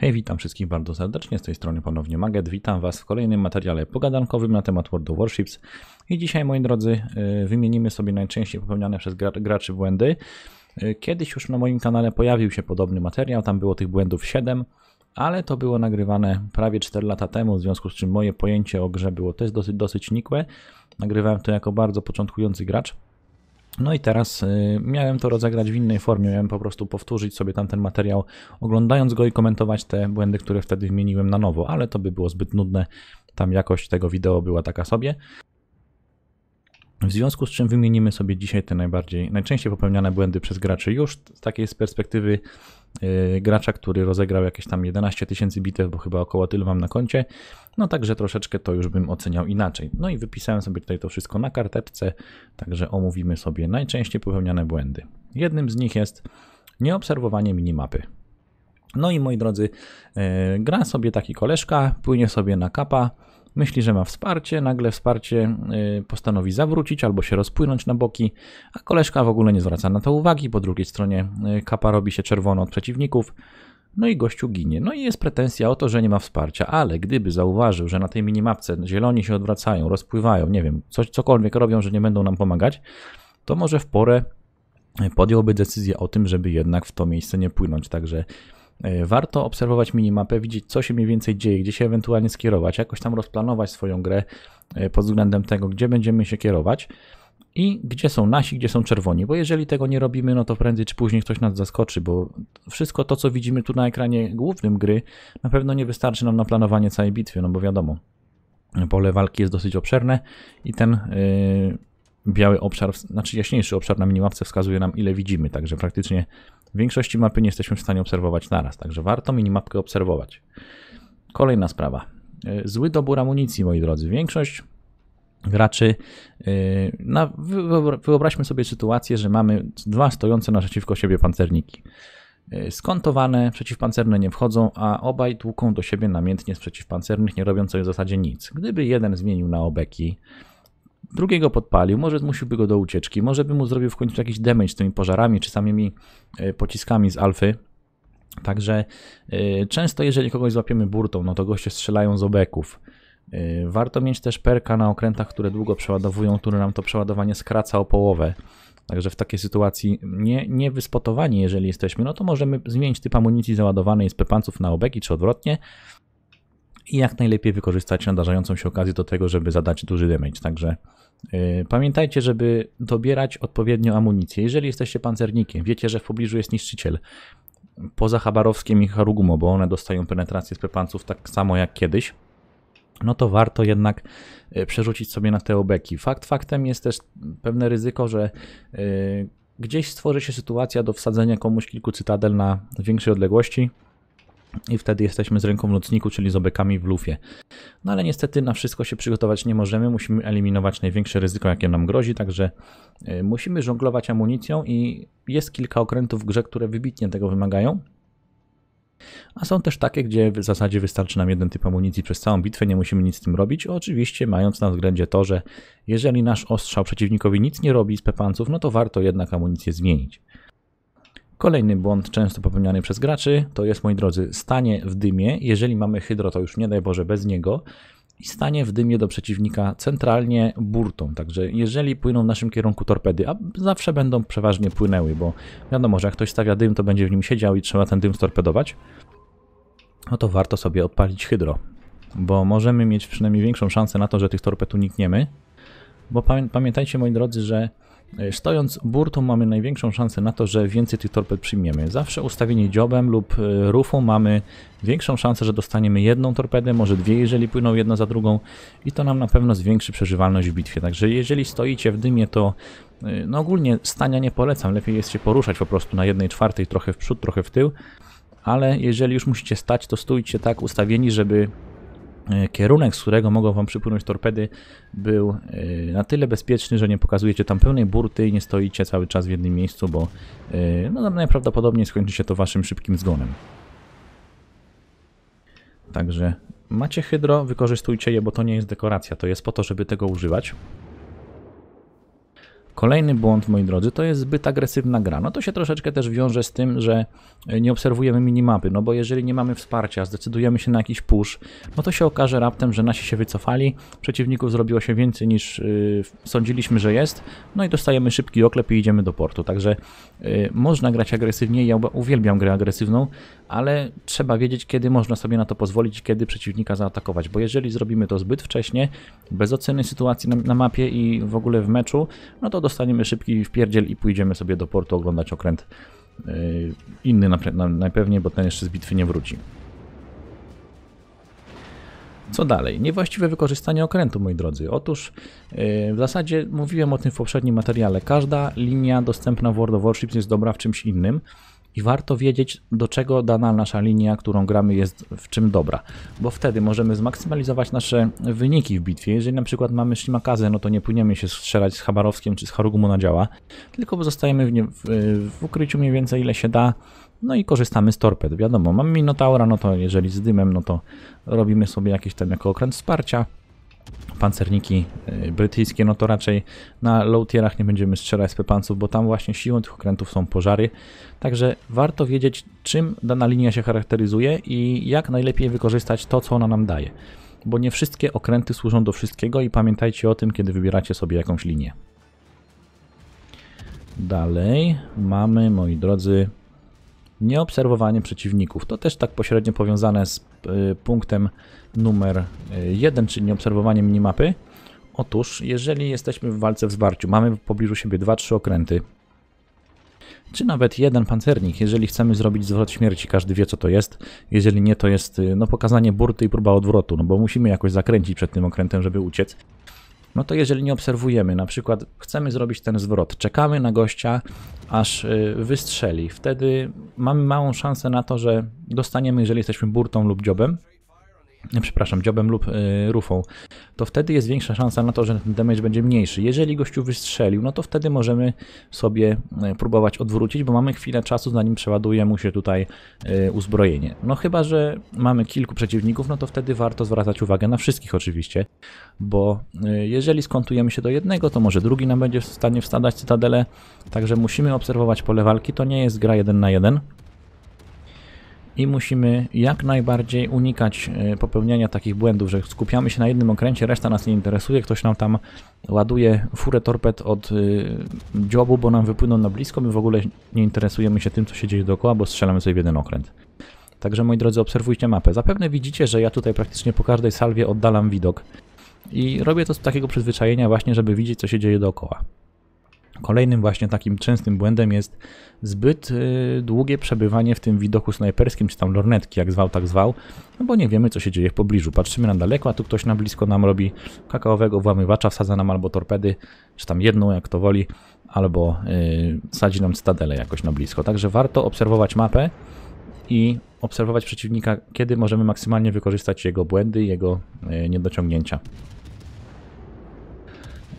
Hej, witam wszystkich bardzo serdecznie, z tej strony ponownie Maget. Witam Was w kolejnym materiale pogadankowym na temat World of Warships. I dzisiaj, moi drodzy, y, wymienimy sobie najczęściej popełniane przez graczy błędy. Y, kiedyś już na moim kanale pojawił się podobny materiał, tam było tych błędów 7, ale to było nagrywane prawie 4 lata temu, w związku z czym moje pojęcie o grze było też dosyć, dosyć nikłe. Nagrywałem to jako bardzo początkujący gracz. No i teraz y, miałem to rozegrać w innej formie, miałem po prostu powtórzyć sobie tamten materiał, oglądając go i komentować te błędy, które wtedy wymieniłem na nowo, ale to by było zbyt nudne, tam jakość tego wideo była taka sobie. W związku z czym wymienimy sobie dzisiaj te najbardziej, najczęściej popełniane błędy przez graczy już z takiej z perspektywy yy, gracza, który rozegrał jakieś tam 11 tysięcy bitew, bo chyba około tyle mam na koncie, no także troszeczkę to już bym oceniał inaczej. No i wypisałem sobie tutaj to wszystko na karteczce, także omówimy sobie najczęściej popełniane błędy. Jednym z nich jest nieobserwowanie minimapy. No i moi drodzy, yy, gra sobie taki koleżka, płynie sobie na kapa, myśli, że ma wsparcie, nagle wsparcie y, postanowi zawrócić albo się rozpłynąć na boki, a koleżka w ogóle nie zwraca na to uwagi. Po drugiej stronie y, kapa robi się czerwono od przeciwników, no i gościu ginie. No i jest pretensja o to, że nie ma wsparcia, ale gdyby zauważył, że na tej minimapce zieloni się odwracają, rozpływają, nie wiem, coś, cokolwiek robią, że nie będą nam pomagać, to może w porę podjąłby decyzję o tym, żeby jednak w to miejsce nie płynąć. Także E, warto obserwować minimapę, widzieć co się mniej więcej dzieje, gdzie się ewentualnie skierować, jakoś tam rozplanować swoją grę e, pod względem tego, gdzie będziemy się kierować i gdzie są nasi, gdzie są czerwoni, bo jeżeli tego nie robimy, no to prędzej czy później ktoś nas zaskoczy, bo wszystko to, co widzimy tu na ekranie głównym gry, na pewno nie wystarczy nam na planowanie całej bitwy, no bo wiadomo, pole walki jest dosyć obszerne i ten yy, biały obszar, znaczy jaśniejszy obszar na minimapce wskazuje nam ile widzimy, także praktycznie w większości mapy nie jesteśmy w stanie obserwować naraz, także warto minimapkę obserwować. Kolejna sprawa. E, zły dobór amunicji, moi drodzy. Większość graczy. E, na, wyobraźmy sobie sytuację, że mamy dwa stojące naprzeciwko siebie pancerniki. E, skontowane, przeciwpancerne nie wchodzą, a obaj tłuką do siebie namiętnie z przeciwpancernych, nie robiąc w zasadzie nic. Gdyby jeden zmienił na obeki, drugiego podpalił, może zmusiłby go do ucieczki, może by mu zrobił w końcu jakiś damage z tymi pożarami czy samymi e, pociskami z alfy. Także e, często jeżeli kogoś złapiemy burtą, no to goście strzelają z obeków. E, warto mieć też perka na okrętach, które długo przeładowują, które nam to przeładowanie skraca o połowę. Także w takiej sytuacji nie, nie wyspotowani, jeżeli jesteśmy, no to możemy zmienić typ amunicji załadowanej z pepanców na obeki, czy odwrotnie, i jak najlepiej wykorzystać nadarzającą się okazję do tego, żeby zadać duży damage. Także yy, pamiętajcie, żeby dobierać odpowiednio amunicję. Jeżeli jesteście pancernikiem, wiecie, że w pobliżu jest niszczyciel. Poza Habarowskim i Harugumo, bo one dostają penetrację z pepanców tak samo jak kiedyś, no to warto jednak y, przerzucić sobie na te obeki. Fakt faktem jest też pewne ryzyko, że yy, gdzieś stworzy się sytuacja do wsadzenia komuś kilku cytadel na większej odległości, i wtedy jesteśmy z ręką lotniku, czyli z obekami w lufie. No ale niestety na wszystko się przygotować nie możemy, musimy eliminować największe ryzyko, jakie nam grozi, także y, musimy żonglować amunicją i jest kilka okrętów w grze, które wybitnie tego wymagają. A są też takie, gdzie w zasadzie wystarczy nam jeden typ amunicji przez całą bitwę, nie musimy nic z tym robić. Oczywiście mając na względzie to, że jeżeli nasz ostrzał przeciwnikowi nic nie robi z pepanców, no to warto jednak amunicję zmienić. Kolejny błąd często popełniany przez graczy to jest, moi drodzy, stanie w dymie. Jeżeli mamy hydro, to już nie daj Boże bez niego. I stanie w dymie do przeciwnika centralnie burtą. Także jeżeli płyną w naszym kierunku torpedy, a zawsze będą przeważnie płynęły, bo wiadomo, że jak ktoś stawia dym, to będzie w nim siedział i trzeba ten dym storpedować, no to warto sobie odpalić hydro. Bo możemy mieć przynajmniej większą szansę na to, że tych torped unikniemy. Bo pamię pamiętajcie, moi drodzy, że E, stojąc burtą mamy największą szansę na to, że więcej tych torped przyjmiemy. Zawsze ustawienie dziobem lub e, rufą mamy większą szansę, że dostaniemy jedną torpedę, może dwie, jeżeli płyną jedna za drugą i to nam na pewno zwiększy przeżywalność w bitwie. Także jeżeli stoicie w dymie, to e, no ogólnie stania nie polecam. Lepiej jest się poruszać po prostu na jednej czwartej, trochę w przód, trochę w tył ale jeżeli już musicie stać, to stójcie tak ustawieni, żeby E, kierunek, z którego mogą wam przypłynąć torpedy, był e, na tyle bezpieczny, że nie pokazujecie tam pełnej burty i nie stoicie cały czas w jednym miejscu, bo e, no, najprawdopodobniej skończy się to waszym szybkim zgonem. Także macie hydro, wykorzystujcie je, bo to nie jest dekoracja, to jest po to, żeby tego używać. Kolejny błąd, moi drodzy, to jest zbyt agresywna gra. No to się troszeczkę też wiąże z tym, że e, nie obserwujemy minimapy, no bo jeżeli nie mamy wsparcia, zdecydujemy się na jakiś push, no to się okaże raptem, że nasi się wycofali, przeciwników zrobiło się więcej niż yy, sądziliśmy, że jest, no i dostajemy szybki oklep i idziemy do portu. Także yy, można grać agresywnie, ja uwielbiam grę agresywną, ale trzeba wiedzieć, kiedy można sobie na to pozwolić, kiedy przeciwnika zaatakować, bo jeżeli zrobimy to zbyt wcześnie, bez oceny sytuacji na, na mapie i w ogóle w meczu, no to dostaniemy szybki wpierdziel i pójdziemy sobie do portu oglądać okręt y, inny najpewniej, bo ten jeszcze z bitwy nie wróci. Co dalej? Niewłaściwe wykorzystanie okrętu, moi drodzy. Otóż yy, w zasadzie mówiłem o tym w poprzednim materiale. Każda linia dostępna w World of Warships jest dobra w czymś innym i warto wiedzieć, do czego dana nasza linia, którą gramy, jest w czym dobra, bo wtedy możemy zmaksymalizować nasze wyniki w bitwie. Jeżeli na przykład mamy Shimakazę, no to nie płyniemy się strzelać z Chabarowskim czy z Harugumu na działa, tylko pozostajemy w, nie, w, w ukryciu mniej więcej ile się da, no i korzystamy z torped. Wiadomo, mamy Minotaura, no to jeżeli z dymem, no to robimy sobie jakieś tam jako okręt wsparcia, pancerniki e, brytyjskie, no to raczej na low tierach nie będziemy strzelać z pepanców, bo tam właśnie siłą tych okrętów są pożary. Także warto wiedzieć, czym dana linia się charakteryzuje i jak najlepiej wykorzystać to, co ona nam daje. Bo nie wszystkie okręty służą do wszystkiego i pamiętajcie o tym, kiedy wybieracie sobie jakąś linię. Dalej mamy, moi drodzy, Nieobserwowanie przeciwników. To też tak pośrednio powiązane z y, punktem numer 1, y, czyli nieobserwowanie minimapy. Otóż, jeżeli jesteśmy w walce w zwarciu, mamy w pobliżu siebie 2-3 okręty, czy nawet jeden pancernik. Jeżeli chcemy zrobić zwrot śmierci, każdy wie co to jest. Jeżeli nie, to jest y, no, pokazanie burty i próba odwrotu, no bo musimy jakoś zakręcić przed tym okrętem, żeby uciec no to jeżeli nie obserwujemy, na przykład chcemy zrobić ten zwrot, czekamy na gościa, aż y, wystrzeli, wtedy mamy małą szansę na to, że dostaniemy, jeżeli jesteśmy burtą lub dziobem, przepraszam, dziobem lub y, rufą, to wtedy jest większa szansa na to, że ten damage będzie mniejszy. Jeżeli gościu wystrzelił, no to wtedy możemy sobie y, próbować odwrócić, bo mamy chwilę czasu, zanim przeładuje mu się tutaj y, uzbrojenie. No chyba, że mamy kilku przeciwników, no to wtedy warto zwracać uwagę na wszystkich oczywiście, bo jeżeli skontujemy się do jednego, to może drugi nam będzie w stanie wstadać cytadele, także musimy obserwować pole walki, to nie jest gra jeden na jeden i musimy jak najbardziej unikać e, popełniania takich błędów, że skupiamy się na jednym okręcie, reszta nas nie interesuje, ktoś nam tam ładuje furę torped od e, dziobu, bo nam wypłyną na blisko, my w ogóle nie interesujemy się tym, co się dzieje dookoła, bo strzelamy sobie w jeden okręt. Także moi drodzy, obserwujcie mapę. Zapewne widzicie, że ja tutaj praktycznie po każdej salwie oddalam widok. I robię to z takiego przyzwyczajenia właśnie, żeby widzieć, co się dzieje dookoła. Kolejnym właśnie takim częstym błędem jest zbyt y, długie przebywanie w tym widoku snajperskim, czy tam lornetki, jak zwał, tak zwał, no bo nie wiemy, co się dzieje w pobliżu. Patrzymy na daleko, a tu ktoś na blisko nam robi kakaowego włamywacza, wsadza nam albo torpedy, czy tam jedną, jak to woli, albo yy, sadzi nam cytadelę jakoś na blisko. Także warto obserwować mapę i obserwować przeciwnika, kiedy możemy maksymalnie wykorzystać jego błędy, jego y, niedociągnięcia.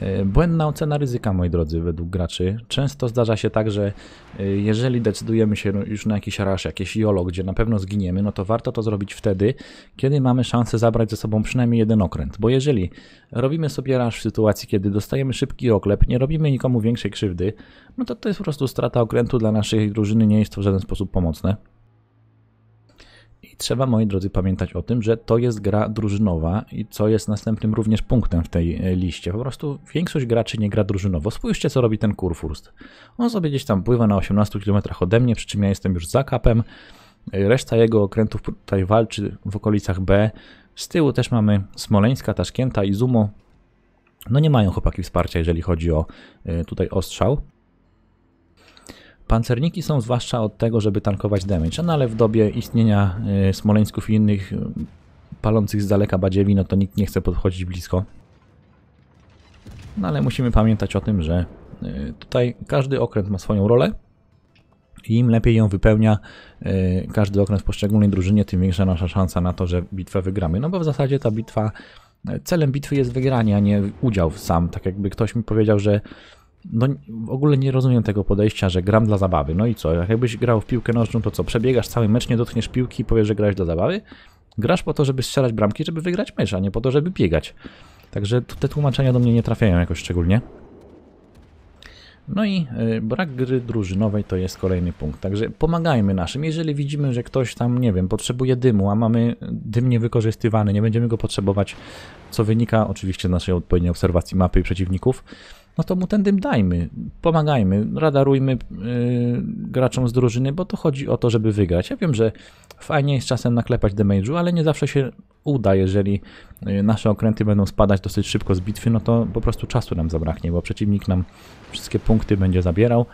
E, błędna ocena ryzyka, moi drodzy, według graczy. Często zdarza się tak, że e, jeżeli decydujemy się już na jakiś rasz, jakieś jolo, gdzie na pewno zginiemy, no to warto to zrobić wtedy, kiedy mamy szansę zabrać ze sobą przynajmniej jeden okręt. Bo jeżeli robimy sobie rasz w sytuacji, kiedy dostajemy szybki oklep, nie robimy nikomu większej krzywdy, no to to jest po prostu strata okrętu dla naszej drużyny, nie jest to w żaden sposób pomocne trzeba, moi drodzy, pamiętać o tym, że to jest gra drużynowa i co jest następnym również punktem w tej e, liście. Po prostu większość graczy nie gra drużynowo. Spójrzcie, co robi ten Kurfürst. On sobie gdzieś tam pływa na 18 km ode mnie, przy czym ja jestem już za kapem. E, reszta jego okrętów tutaj walczy w okolicach B. Z tyłu też mamy Smoleńska, Taszkenta i Zumo. No nie mają chłopaki wsparcia, jeżeli chodzi o e, tutaj ostrzał. Pancerniki są zwłaszcza od tego, żeby tankować damage, no ale w dobie istnienia e, smoleńsków i innych e, palących z daleka badziewi, no to nikt nie chce podchodzić blisko. No ale musimy pamiętać o tym, że e, tutaj każdy okręt ma swoją rolę i im lepiej ją wypełnia każdy okręt w poszczególnej drużynie, tym większa nasza szansa na to, że bitwę wygramy. No bo w zasadzie ta bitwa, celem bitwy jest wygranie, a nie udział w sam. Tak jakby ktoś mi powiedział, że no, w ogóle nie rozumiem tego podejścia, że gram dla zabawy. No i co? Jakbyś grał w piłkę nożną, to co? Przebiegasz cały mecz, nie dotkniesz piłki i powiesz, że grałeś dla zabawy? Grasz po to, żeby strzelać bramki, żeby wygrać mecz, a nie po to, żeby biegać. Także te tłumaczenia do mnie nie trafiają jakoś szczególnie. No i y, brak gry drużynowej to jest kolejny punkt. Także pomagajmy naszym. Jeżeli widzimy, że ktoś tam, nie wiem, potrzebuje dymu, a mamy dym niewykorzystywany, nie będziemy go potrzebować, co wynika oczywiście z naszej odpowiedniej obserwacji mapy i przeciwników, no to mu ten dym dajmy, pomagajmy, radarujmy yy, graczom z drużyny, bo to chodzi o to, żeby wygrać. Ja wiem, że fajnie jest czasem naklepać damage'u, ale nie zawsze się uda, jeżeli y, nasze okręty będą spadać dosyć szybko z bitwy, no to po prostu czasu nam zabraknie, bo przeciwnik nam wszystkie punkty będzie zabierał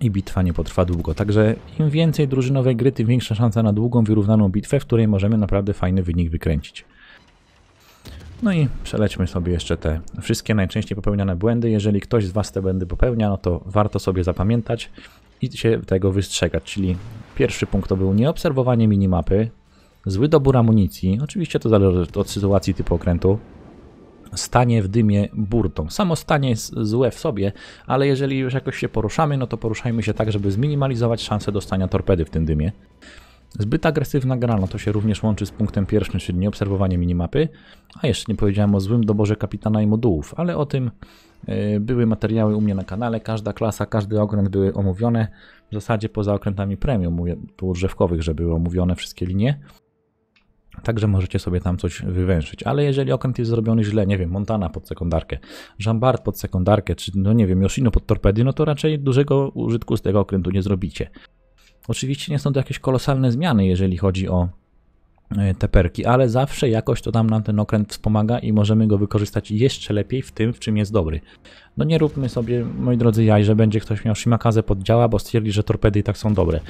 i bitwa nie potrwa długo. Także im więcej drużynowej gry, tym większa szansa na długą, wyrównaną bitwę, w której możemy naprawdę fajny wynik wykręcić. No i przelećmy sobie jeszcze te wszystkie najczęściej popełniane błędy. Jeżeli ktoś z Was te błędy popełnia, no to warto sobie zapamiętać i się tego wystrzegać. Czyli pierwszy punkt to był nieobserwowanie minimapy, zły dobór amunicji, oczywiście to zależy od sytuacji typu okrętu, stanie w dymie burtą. Samo stanie jest złe w sobie, ale jeżeli już jakoś się poruszamy, no to poruszajmy się tak, żeby zminimalizować szanse dostania torpedy w tym dymie. Zbyt agresywna gra, no to się również łączy z punktem pierwszym, czyli nieobserwowanie minimapy. A jeszcze nie powiedziałem o złym doborze kapitana i modułów, ale o tym e, były materiały u mnie na kanale. Każda klasa, każdy okręt były omówione. W zasadzie poza okrętami premium, mówię tu drzewkowych, że były omówione wszystkie linie. Także możecie sobie tam coś wywęszyć. Ale jeżeli okręt jest zrobiony źle, nie wiem, Montana pod sekundarkę, Jambard pod sekundarkę, czy no nie wiem, Yoshino pod torpedy, no to raczej dużego użytku z tego okrętu nie zrobicie. Oczywiście nie są to jakieś kolosalne zmiany, jeżeli chodzi o e, te perki, ale zawsze jakoś to tam nam ten okręt wspomaga i możemy go wykorzystać jeszcze lepiej w tym, w czym jest dobry. No nie róbmy sobie, moi drodzy, jaj, że będzie ktoś miał shimakaze pod bo stwierdzi, że torpedy i tak są dobre.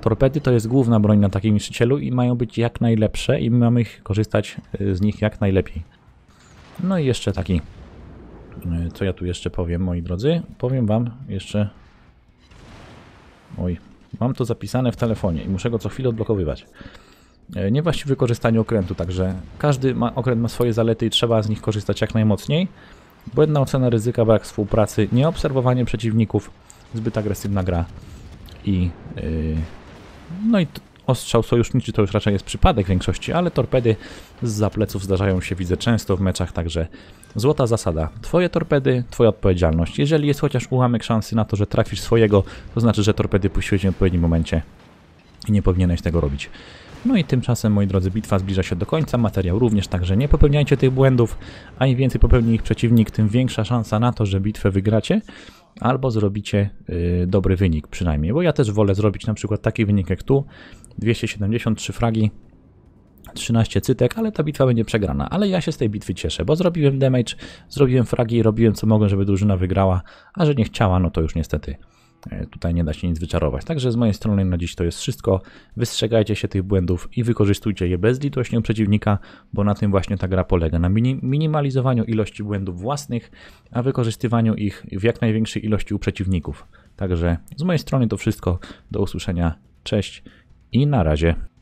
Torpedy to jest główna broń na takim niszczycielu i mają być jak najlepsze i my mamy korzystać e, z nich jak najlepiej. No i jeszcze taki, e, co ja tu jeszcze powiem, moi drodzy? Powiem wam jeszcze... Oj, Mam to zapisane w telefonie i muszę go co chwilę odblokowywać. E, Niewłaściwe wykorzystanie okrętu, także każdy ma, okręt ma swoje zalety i trzeba z nich korzystać jak najmocniej. Błędna ocena ryzyka, brak współpracy, nieobserwowanie przeciwników, zbyt agresywna gra i... Yy, no i Ostrzał sojuszniczy to już raczej jest przypadek w większości, ale torpedy z zapleców zdarzają się, widzę, często w meczach, także złota zasada. Twoje torpedy, twoja odpowiedzialność. Jeżeli jest chociaż ułamek szansy na to, że trafisz swojego, to znaczy, że torpedy puściłeś w odpowiednim momencie i nie powinieneś tego robić. No i tymczasem, moi drodzy, bitwa zbliża się do końca, materiał również, także nie popełniajcie tych błędów, a im więcej popełni ich przeciwnik, tym większa szansa na to, że bitwę wygracie albo zrobicie y, dobry wynik przynajmniej, bo ja też wolę zrobić na przykład taki wynik jak tu, 273 fragi, 13 cytek, ale ta bitwa będzie przegrana. Ale ja się z tej bitwy cieszę, bo zrobiłem damage, zrobiłem fragi, robiłem co mogłem, żeby drużyna wygrała, a że nie chciała, no to już niestety E, tutaj nie da się nic wyczarować. Także z mojej strony na dziś to jest wszystko. Wystrzegajcie się tych błędów i wykorzystujcie je bezlitośnie u przeciwnika, bo na tym właśnie ta gra polega. Na minimalizowaniu ilości błędów własnych, a wykorzystywaniu ich w jak największej ilości u przeciwników. Także z mojej strony to wszystko. Do usłyszenia. Cześć i na razie.